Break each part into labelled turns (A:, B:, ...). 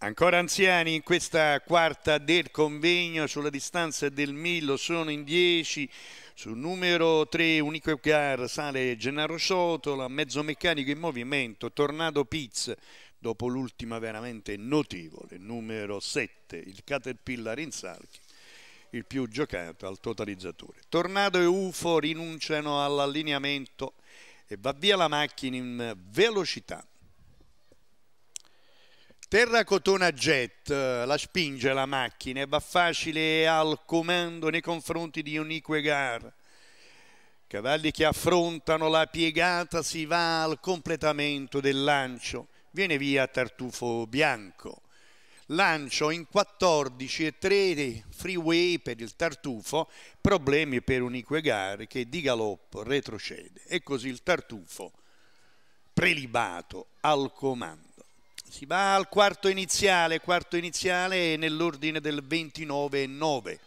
A: Ancora anziani in questa quarta del convegno sulla distanza del Milo sono in 10. Sul numero 3 Unico Car sale Gennaro Sotola, mezzo meccanico in movimento, Tornado Piz dopo l'ultima veramente notevole, numero 7, il Caterpillar in Salchi, il più giocato al totalizzatore. Tornado e UFO rinunciano all'allineamento e va via la macchina in velocità Terracotona Jet, eh, la spinge la macchina e va facile al comando nei confronti di Unique Gar. Cavalli che affrontano la piegata, si va al completamento del lancio. Viene via Tartufo Bianco. Lancio in 14 e 3 freeway per il Tartufo, problemi per Unique Gar che di galoppo retrocede. E così il Tartufo prelibato al comando. Si va al quarto iniziale, quarto iniziale nell'ordine del 29-9.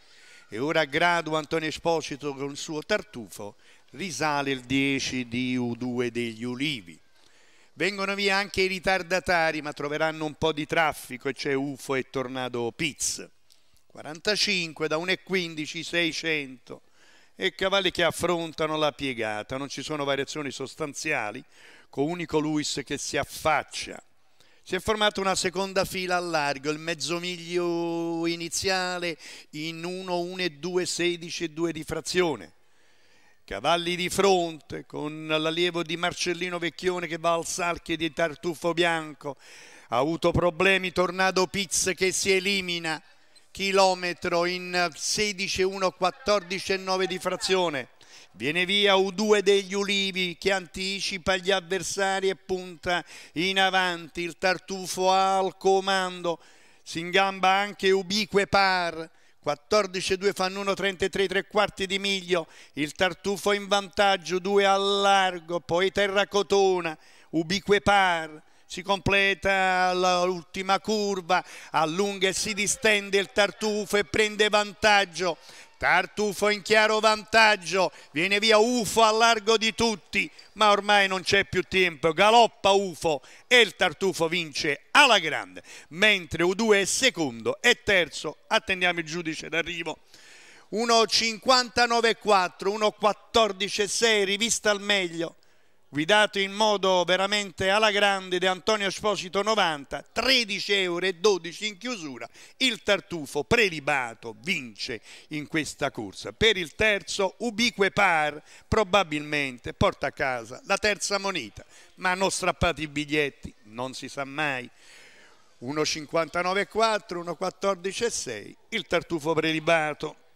A: E ora Grado Antonio Esposito con il suo tartufo risale il 10 di U2 degli Ulivi. Vengono via anche i ritardatari, ma troveranno un po' di traffico e c'è UFO e Tornado Piz. 45 da 1,15 600 e cavalli che affrontano la piegata, non ci sono variazioni sostanziali, con unico Luis che si affaccia si è formata una seconda fila a largo, il mezzo miglio iniziale in 1, 1 e 2, 16 e 2 di frazione. Cavalli di fronte con l'allievo di Marcellino Vecchione che va al salchio di Tartufo Bianco. Ha avuto problemi Tornado Piz che si elimina. Chilometro in 16 1, 14 e 9 di frazione. Viene via U2 degli Ulivi che anticipa gli avversari e punta in avanti. Il tartufo al comando. Si ingamba anche Ubique Par. 14-2 fanno 1-33, 3 quarti di miglio. Il tartufo in vantaggio, 2 al largo. Poi Terracotona, Ubique Par si completa l'ultima curva, allunga e si distende il tartufo e prende vantaggio Tartufo in chiaro vantaggio, viene via Ufo a largo di tutti, ma ormai non c'è più tempo, galoppa Ufo e il Tartufo vince alla grande, mentre U2 è secondo e terzo, attendiamo il giudice d'arrivo. 1.59.4, 1.14.6, rivista al meglio guidato in modo veramente alla grande da Antonio Esposito 90, 13,12 euro in chiusura, il tartufo prelibato vince in questa corsa. Per il terzo Ubique Par probabilmente porta a casa la terza moneta, ma hanno strappato i biglietti, non si sa mai. 1,59,4, 1,14,6, il tartufo prelibato.